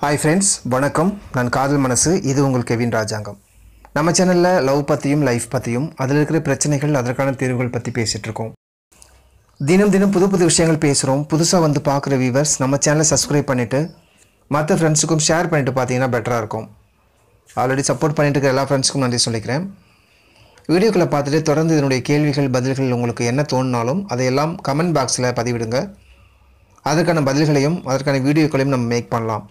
hi friends வணக்கம் நான் காதல் மனசு இது உங்கள் கெவின் ராஜாங்கம் நம்ம சேனலில் லவ் பற்றியும் லைஃப் பற்றியும் அதில் இருக்கிற பிரச்சனைகள் அதற்கான தீர்வுகள் பற்றி பேசிகிட்ருக்கோம் தினம் தினம் புது புது விஷயங்கள் பேசுகிறோம் புதுசாக வந்து பார்க்குற வியூவர்ஸ் நம்ம சேனலை சப்ஸ்கிரைப் பண்ணிவிட்டு மற்ற ஃப்ரெண்ட்ஸுக்கும் ஷேர் பண்ணிவிட்டு பார்த்தீங்கன்னா பெட்டராக இருக்கும் ஆல்ரெடி சப்போர்ட் பண்ணிட்டு இருக்கிற எல்லா ஃப்ரெண்ட்ஸுக்கும் நன்றி சொல்லிக்கிறேன் வீடியோக்களை பார்த்துட்டு தொடர்ந்து இதனுடைய கேள்விகள் பதில்கள் உங்களுக்கு என்ன தோணினாலும் அதையெல்லாம் கமெண்ட் பாக்ஸில் பதிவிடுங்க அதற்கான பதில்களையும் அதற்கான வீடியோக்களையும் நம்ம மேக் பண்ணலாம்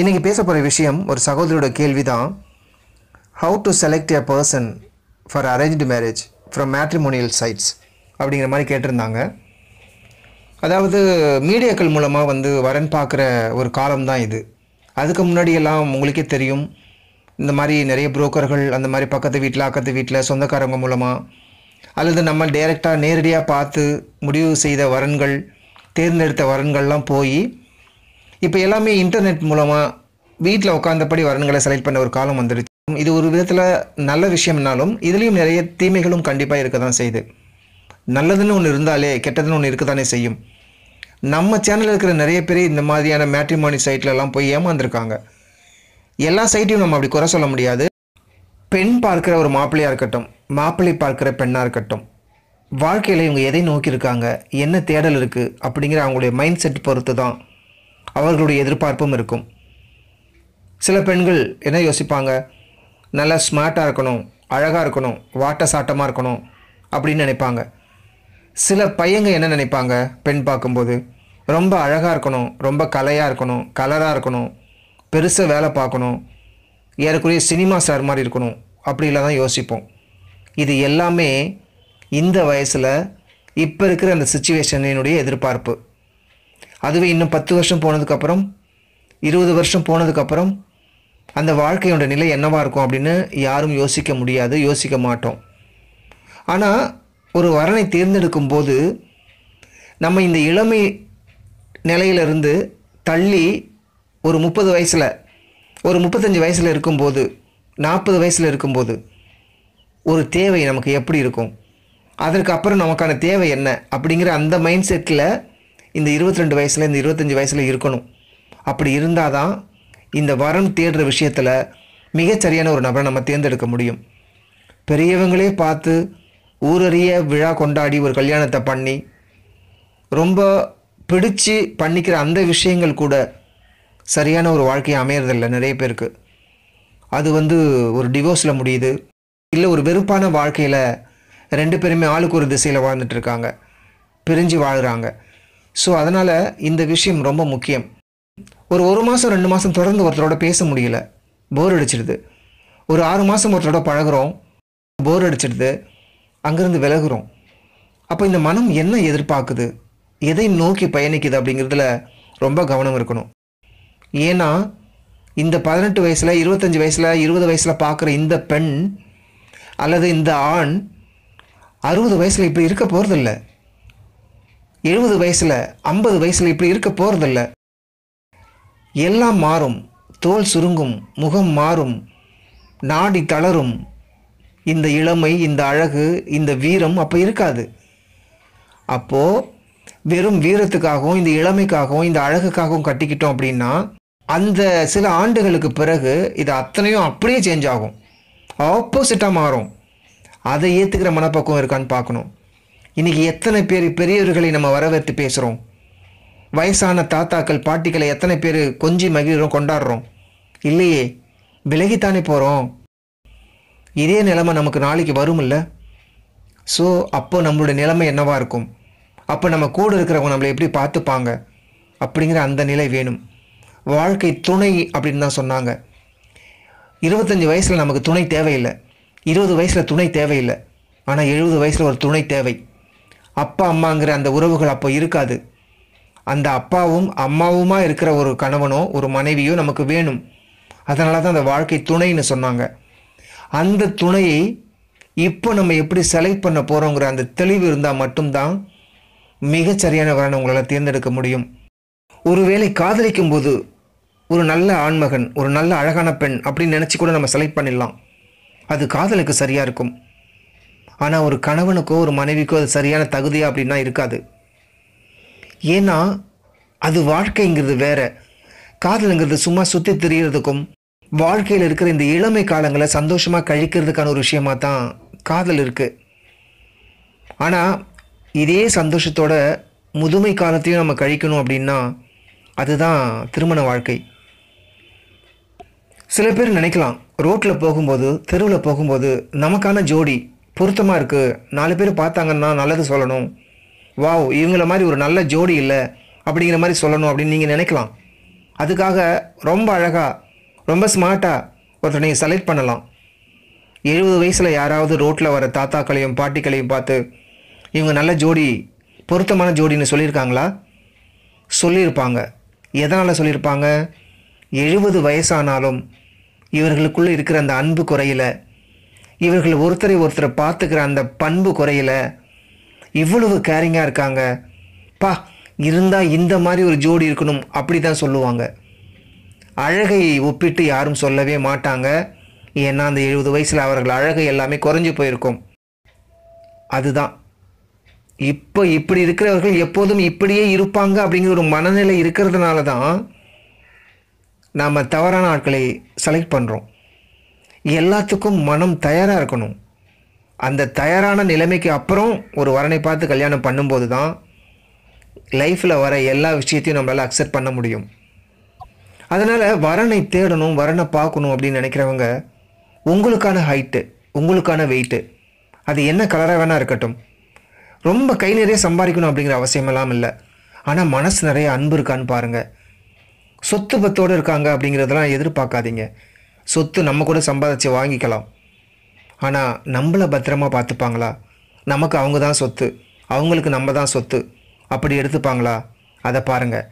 இன்றைக்கி பேச போகிற விஷயம் ஒரு சகோதரியோட கேள்வி தான் how to select a person for arrange marriage from matrimonial sites அப்படிங்கிற மாதிரி கேட்டிருந்தாங்க அதாவது மீடியாக்கள் மூலமாக வந்து வரன் பார்க்குற ஒரு காலம் தான் இது அதுக்கு முன்னாடியெல்லாம் உங்களுக்கே தெரியும் இந்த மாதிரி நிறைய புரோக்கர்கள் அந்த மாதிரி பக்கத்து வீட்டில் அக்கத்து வீட்டில் சொந்தக்காரங்க மூலமாக அல்லது நம்ம டைரெக்டாக நேரடியாக பார்த்து முடிவு செய்த வரன்கள் தேர்ந்தெடுத்த வரன்கள்லாம் போய் இப்போ எல்லாமே இன்டர்நெட் மூலமாக வீட்டில் உட்காந்தபடி வரணுங்களை செலக்ட் பண்ண ஒரு காலம் வந்துடுச்சு இது ஒரு விதத்தில் நல்ல விஷயம்னாலும் இதுலேயும் நிறைய தீமைகளும் கண்டிப்பாக இருக்க தான் செய்யுது நல்லதுன்னு ஒன்று இருந்தாலே கெட்டதுன்னு ஒன்று இருக்க தானே செய்யும் நம்ம சேனலில் இருக்கிற நிறைய பேர் இந்த மாதிரியான மேட்ரிமானி சைட்லலாம் போய் ஏமாந்துருக்காங்க எல்லா சைட்டையும் நம்ம அப்படி குறை சொல்ல முடியாது பெண் பார்க்குற ஒரு மாப்பிள்ளையாக இருக்கட்டும் மாப்பிள்ளை பார்க்குற பெண்ணாக இருக்கட்டும் வாழ்க்கையில் இவங்க எதை நோக்கியிருக்காங்க என்ன தேடல் இருக்குது அப்படிங்கிற அவங்களுடைய மைண்ட் செட் பொறுத்து தான் அவர்களுடைய எதிர்பார்ப்பும் இருக்கும் சில பெண்கள் என்ன யோசிப்பாங்க நல்லா ஸ்மார்ட்டாக இருக்கணும் அழகாக இருக்கணும் வாட்ட சாட்டமாக இருக்கணும் அப்படின்னு நினைப்பாங்க சில பையங்க என்ன நினைப்பாங்க பெண் பார்க்கும்போது ரொம்ப அழகாக இருக்கணும் ரொம்ப கலையாக இருக்கணும் கலராக இருக்கணும் பெருசாக வேலை பார்க்கணும் ஏறக்குறைய சினிமா சார் மாதிரி இருக்கணும் அப்படிலாம் தான் யோசிப்போம் இது எல்லாமே இந்த வயசில் இப்போ இருக்கிற அந்த சுச்சுவேஷனினுடைய எதிர்பார்ப்பு அதுவே இன்னும் பத்து வருஷம் போனதுக்கப்புறம் இருபது வருஷம் போனதுக்கப்புறம் அந்த வாழ்க்கையோட நிலை என்னவாக இருக்கும் அப்படின்னு யாரும் யோசிக்க முடியாது யோசிக்க மாட்டோம் ஆனால் ஒரு வரனை தேர்ந்தெடுக்கும் போது நம்ம இந்த இளமை நிலையிலிருந்து தள்ளி ஒரு முப்பது வயசில் ஒரு முப்பத்தஞ்சு வயசில் இருக்கும்போது நாற்பது வயசில் இருக்கும்போது ஒரு தேவை நமக்கு எப்படி இருக்கும் அதற்கு அப்புறம் நமக்கான தேவை என்ன அப்படிங்கிற அந்த மைண்ட் செட்டில் இந்த இருபத்தி ரெண்டு வயசில் இந்த இருபத்தஞ்சி வயசில் இருக்கணும் அப்படி இருந்தால் தான் இந்த வரம் தேடுற விஷயத்தில் மிகச்சரியான ஒரு நபரை நம்ம தேர்ந்தெடுக்க முடியும் பெரியவங்களே பார்த்து ஊரறிய விழா கொண்டாடி ஒரு கல்யாணத்தை பண்ணி ரொம்ப பிடிச்சு பண்ணிக்கிற அந்த விஷயங்கள் கூட சரியான ஒரு வாழ்க்கையை அமையறதில்ல நிறைய பேருக்கு அது வந்து ஒரு டிவோர்ஸில் முடியுது இல்லை ஒரு வெறுப்பான வாழ்க்கையில் ரெண்டு பேருமே ஆளுக்கு ஒரு திசையில் வாழ்ந்துட்டுருக்காங்க பிரிஞ்சு வாழ்கிறாங்க ஸோ அதனால் இந்த விஷயம் ரொம்ப முக்கியம் ஒரு ஒரு மாதம் ரெண்டு மாதம் தொடர்ந்து ஒருத்தரோட பேச முடியல போர் அடிச்சிடுது ஒரு ஆறு மாதம் ஒருத்தரோட பழகிறோம் போர் அடிச்சிடுது அங்கேருந்து விலகுறோம் அப்போ இந்த மனம் என்ன எதிர்பார்க்குது எதை நோக்கி பயணிக்குது அப்படிங்கிறதுல ரொம்ப கவனம் இருக்கணும் ஏன்னா இந்த பதினெட்டு வயசில் இருபத்தஞ்சி வயசில் இருபது வயசில் பார்க்குற இந்த பெண் அல்லது இந்த ஆண் அறுபது வயசில் இப்படி இருக்க போகிறதில்ல எழுபது வயசில் ஐம்பது வயசில் இப்படி இருக்க போகிறதில்ல எல்லாம் மாறும் தோல் சுருங்கும் முகம் மாறும் நாடி தளரும் இந்த இளமை இந்த அழகு இந்த வீரம் அப்போ இருக்காது அப்போது வெறும் வீரத்துக்காகவும் இந்த இளமைக்காகவும் இந்த அழகுக்காகவும் கட்டிக்கிட்டோம் அப்படின்னா அந்த சில ஆண்டுகளுக்கு பிறகு இது அத்தனையும் அப்படியே சேஞ்ச் ஆகும் ஆப்போசிட்டாக மாறும் அதை ஏற்றுக்கிற மனப்பக்குவம் இருக்கான்னு பார்க்கணும் இன்றைக்கி எத்தனை பேர் பெரியவர்களை நம்ம வரவேற்று பேசுகிறோம் வயசான தாத்தாக்கள் பாட்டிகளை எத்தனை பேர் கொஞ்சி மகிழ்கிறோம் கொண்டாடுறோம் இல்லையே விலகித்தானே போகிறோம் இதே நிலைமை நமக்கு நாளைக்கு இல்லை ஸோ அப்போ நம்மளுடைய நிலைமை என்னவாக இருக்கும் அப்போ நம்ம கூட இருக்கிறவங்க நம்மளை எப்படி பார்த்துப்பாங்க அப்படிங்கிற அந்த நிலை வேணும் வாழ்க்கை துணை அப்படின்னு தான் சொன்னாங்க இருபத்தஞ்சி வயசில் நமக்கு துணை தேவையில்லை இருபது வயசில் துணை தேவையில்லை ஆனால் எழுபது வயசில் ஒரு துணை தேவை அப்பா அம்மாங்கிற அந்த உறவுகள் அப்போ இருக்காது அந்த அப்பாவும் அம்மாவுமா இருக்கிற ஒரு கணவனோ ஒரு மனைவியோ நமக்கு வேணும் அதனால தான் அந்த வாழ்க்கை துணைன்னு சொன்னாங்க அந்த துணையை இப்போ நம்ம எப்படி செலக்ட் பண்ண போகிறோங்கிற அந்த தெளிவு இருந்தால் மட்டும்தான் மிகச்சரியான வரனை உங்களால் தேர்ந்தெடுக்க முடியும் ஒருவேளை காதலிக்கும் போது ஒரு நல்ல ஆண்மகன் ஒரு நல்ல அழகான பெண் அப்படின்னு நினச்சி கூட நம்ம செலக்ட் பண்ணிடலாம் அது காதலுக்கு சரியாக இருக்கும் ஆனால் ஒரு கணவனுக்கோ ஒரு மனைவிக்கோ அது சரியான தகுதியாக அப்படின்னா இருக்காது ஏன்னா அது வாழ்க்கைங்கிறது வேற காதலுங்கிறது சும்மா சுற்றி தெரிகிறதுக்கும் வாழ்க்கையில் இருக்கிற இந்த இளமை காலங்களை சந்தோஷமாக கழிக்கிறதுக்கான ஒரு விஷயமா தான் காதல் இருக்குது ஆனால் இதே சந்தோஷத்தோட முதுமை காலத்தையும் நம்ம கழிக்கணும் அப்படின்னா அதுதான் திருமண வாழ்க்கை சில பேர் நினைக்கலாம் ரோட்டில் போகும்போது தெருவில் போகும்போது நமக்கான ஜோடி பொருத்தமாக இருக்குது நாலு பேர் பார்த்தாங்கன்னா நல்லது சொல்லணும் வாவ் இவங்கள மாதிரி ஒரு நல்ல ஜோடி இல்லை அப்படிங்கிற மாதிரி சொல்லணும் அப்படின்னு நீங்கள் நினைக்கலாம் அதுக்காக ரொம்ப அழகாக ரொம்ப ஸ்மார்ட்டாக ஒருத்தர் நீங்கள் செலக்ட் பண்ணலாம் எழுபது வயசில் யாராவது ரோட்டில் வர தாத்தாக்களையும் பாட்டிக்களையும் பார்த்து இவங்க நல்ல ஜோடி பொருத்தமான ஜோடின்னு சொல்லியிருக்காங்களா சொல்லியிருப்பாங்க எதனால் சொல்லியிருப்பாங்க எழுபது வயசானாலும் இவர்களுக்குள்ளே இருக்கிற அந்த அன்பு குறையில் இவர்கள் ஒருத்தரை ஒருத்தரை பார்த்துக்கிற அந்த பண்பு குறையில இவ்வளவு கேரிங்காக இருக்காங்க பா இருந்தால் இந்த மாதிரி ஒரு ஜோடி இருக்கணும் அப்படி தான் சொல்லுவாங்க அழகை ஒப்பிட்டு யாரும் சொல்லவே மாட்டாங்க ஏன்னா அந்த எழுபது வயசில் அவர்கள் அழகு எல்லாமே குறைஞ்சி போயிருக்கும் அதுதான் இப்போ இப்படி இருக்கிறவர்கள் எப்போதும் இப்படியே இருப்பாங்க அப்படிங்கிற ஒரு மனநிலை இருக்கிறதுனால தான் நாம் தவறான ஆட்களை செலக்ட் பண்ணுறோம் எல்லாத்துக்கும் மனம் தயாராக இருக்கணும் அந்த தயாரான நிலைமைக்கு அப்புறம் ஒரு வரனை பார்த்து கல்யாணம் பண்ணும்போது தான் லைஃப்பில் வர எல்லா விஷயத்தையும் நம்மளால் அக்செப்ட் பண்ண முடியும் அதனால் வரனை தேடணும் வரனை பார்க்கணும் அப்படின்னு நினைக்கிறவங்க உங்களுக்கான ஹைட்டு உங்களுக்கான வெயிட்டு அது என்ன கலராக வேணால் இருக்கட்டும் ரொம்ப கை நிறைய சம்பாதிக்கணும் அப்படிங்கிற அவசியமெல்லாம் இல்லை ஆனால் மனசு நிறைய அன்பு இருக்கான்னு பாருங்கள் சொத்து பத்தோடு இருக்காங்க அப்படிங்கிறதெல்லாம் எதிர்பார்க்காதீங்க சொத்து நம்ம கூட சம்பாதிச்சு வாங்கிக்கலாம் ஆனால் நம்மளை பத்திரமா பார்த்துப்பாங்களா நமக்கு அவங்க தான் சொத்து அவங்களுக்கு நம்ம தான் சொத்து அப்படி எடுத்துப்பாங்களா அதை பாருங்கள்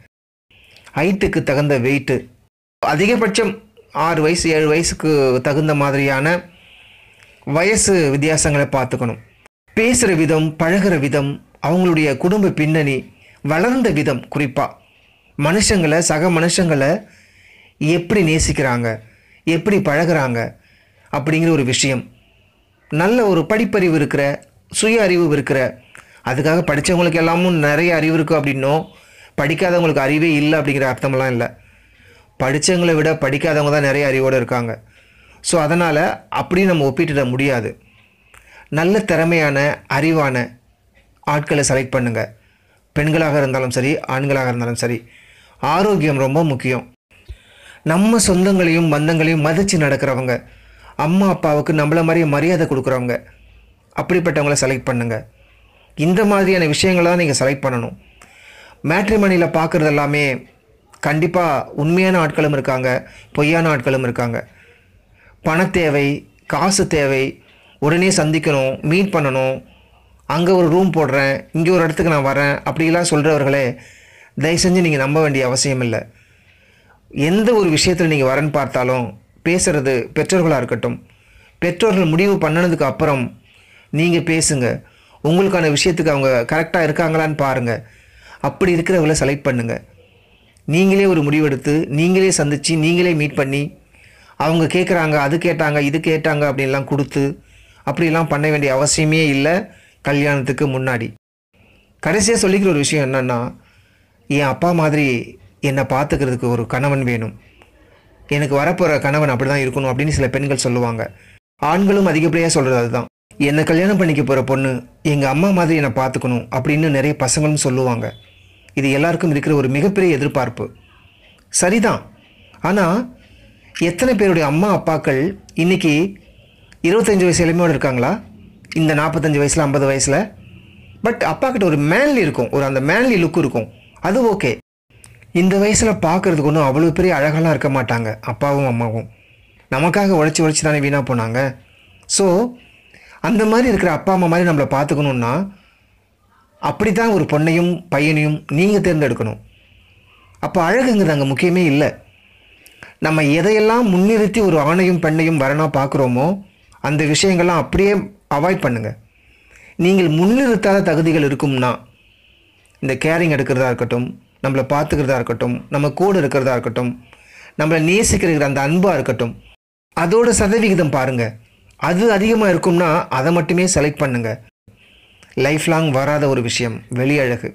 ஹைட்டுக்கு தகுந்த வெயிட்டு அதிகபட்சம் ஆறு வயசு ஏழு வயசுக்கு தகுந்த மாதிரியான வயசு வித்தியாசங்களை பார்த்துக்கணும் பேசுகிற விதம் பழகிற விதம் அவங்களுடைய குடும்ப பின்னணி வளர்ந்த விதம் குறிப்பாக மனுஷங்களை சக மனுஷங்களை எப்படி நேசிக்கிறாங்க எப்படி பழகிறாங்க அப்படிங்கிற ஒரு விஷயம் நல்ல ஒரு படிப்பறிவு இருக்கிற சுய அறிவு இருக்கிற அதுக்காக படித்தவங்களுக்கு எல்லாமும் நிறைய அறிவு இருக்குது அப்படின்னும் படிக்காதவங்களுக்கு அறிவே இல்லை அப்படிங்கிற அர்த்தமெல்லாம் இல்லை படித்தவங்களை விட படிக்காதவங்க தான் நிறைய அறிவோடு இருக்காங்க ஸோ அதனால் அப்படி நம்ம ஒப்பிட்டுட முடியாது நல்ல திறமையான அறிவான ஆட்களை செலக்ட் பண்ணுங்கள் பெண்களாக இருந்தாலும் சரி ஆண்களாக இருந்தாலும் சரி ஆரோக்கியம் ரொம்ப முக்கியம் நம்ம சொந்தங்களையும் பந்தங்களையும் மதித்து நடக்கிறவங்க அம்மா அப்பாவுக்கு நம்மள மாதிரி மரியாதை கொடுக்குறவங்க அப்படிப்பட்டவங்களை செலக்ட் பண்ணுங்கள் இந்த மாதிரியான விஷயங்கள்லாம் நீங்கள் செலக்ட் பண்ணணும் மேட்ரிமணியில் பார்க்குறது எல்லாமே கண்டிப்பாக உண்மையான ஆட்களும் இருக்காங்க பொய்யான ஆட்களும் இருக்காங்க பண தேவை காசு தேவை உடனே சந்திக்கணும் மீட் பண்ணணும் அங்கே ஒரு ரூம் போடுறேன் இங்கே ஒரு இடத்துக்கு நான் வரேன் அப்படிலாம் சொல்கிறவர்களே தயவு செஞ்சு நீங்கள் நம்ப வேண்டிய அவசியம் இல்லை எந்த ஒரு விஷயத்தில் நீங்கள் வரன் பார்த்தாலும் பேசுகிறது பெற்றோர்களாக இருக்கட்டும் பெற்றோர்கள் முடிவு பண்ணினதுக்கு அப்புறம் நீங்கள் பேசுங்க உங்களுக்கான விஷயத்துக்கு அவங்க கரெக்டாக இருக்காங்களான்னு பாருங்கள் அப்படி இருக்கிறவங்கள செலக்ட் பண்ணுங்கள் நீங்களே ஒரு முடிவெடுத்து நீங்களே சந்தித்து நீங்களே மீட் பண்ணி அவங்க கேட்குறாங்க அது கேட்டாங்க இது கேட்டாங்க அப்படின்லாம் கொடுத்து அப்படிலாம் பண்ண வேண்டிய அவசியமே இல்லை கல்யாணத்துக்கு முன்னாடி கடைசியாக சொல்லிக்கிற ஒரு விஷயம் என்னென்னா என் அப்பா மாதிரி என்னை பார்த்துக்கிறதுக்கு ஒரு கணவன் வேணும் எனக்கு வரப்போகிற கணவன் அப்படி தான் இருக்கணும் அப்படின்னு சில பெண்கள் சொல்லுவாங்க ஆண்களும் அதிகப்படியாக சொல்கிறது அதுதான் என்னை கல்யாணம் பண்ணிக்க போகிற பொண்ணு எங்கள் அம்மா மாதிரி என்னை பார்த்துக்கணும் அப்படின்னு நிறைய பசங்களும் சொல்லுவாங்க இது எல்லாருக்கும் இருக்கிற ஒரு மிகப்பெரிய எதிர்பார்ப்பு சரிதான் ஆனால் எத்தனை பேருடைய அம்மா அப்பாக்கள் இன்றைக்கி இருபத்தஞ்சி வயசு இளமையோடு இருக்காங்களா இந்த நாற்பத்தஞ்சு வயசில் ஐம்பது வயசில் பட் அப்பாக்கிட்ட ஒரு மேன்லி இருக்கும் ஒரு அந்த மேன்லி லுக் இருக்கும் அது ஓகே இந்த வயசில் பார்க்குறதுக்கு ஒன்றும் அவ்வளோ பெரிய அழகெல்லாம் இருக்க மாட்டாங்க அப்பாவும் அம்மாவும் நமக்காக உழைச்சி உழைச்சி தானே வீணாக போனாங்க ஸோ அந்த மாதிரி இருக்கிற அப்பா அம்மா மாதிரி நம்மளை பார்த்துக்கணுன்னா அப்படி தான் ஒரு பொண்ணையும் பையனையும் நீங்கள் தேர்ந்தெடுக்கணும் அப்போ அழகுங்கிறது அங்கே முக்கியமே இல்லை நம்ம எதையெல்லாம் முன்னிறுத்தி ஒரு ஆணையும் பெண்ணையும் வரணா பார்க்குறோமோ அந்த விஷயங்கள்லாம் அப்படியே அவாய்ட் பண்ணுங்கள் நீங்கள் முன்னிறுத்தாத தகுதிகள் இருக்கும்னா இந்த கேரிங் எடுக்கிறதா இருக்கட்டும் நம்மளை பார்த்துக்கிறதா இருக்கட்டும் நம்ம கூட இருக்கிறதா இருக்கட்டும் நம்மளை நேசிக்கிற அந்த அன்பாக இருக்கட்டும் அதோட சதவிகிதம் பாருங்கள் அது அதிகமாக இருக்கும்னா அதை மட்டுமே செலக்ட் பண்ணுங்கள் லைஃப் லாங் வராத ஒரு விஷயம் வெளியழகு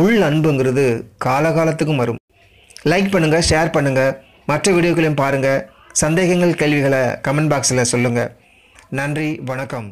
உள் அன்புங்கிறது காலகாலத்துக்கும் வரும் லைக் பண்ணுங்கள் ஷேர் பண்ணுங்கள் மற்ற வீடியோக்களையும் பாருங்கள் சந்தேகங்கள் கேள்விகளை கமெண்ட் பாக்ஸில் சொல்லுங்கள் நன்றி வணக்கம்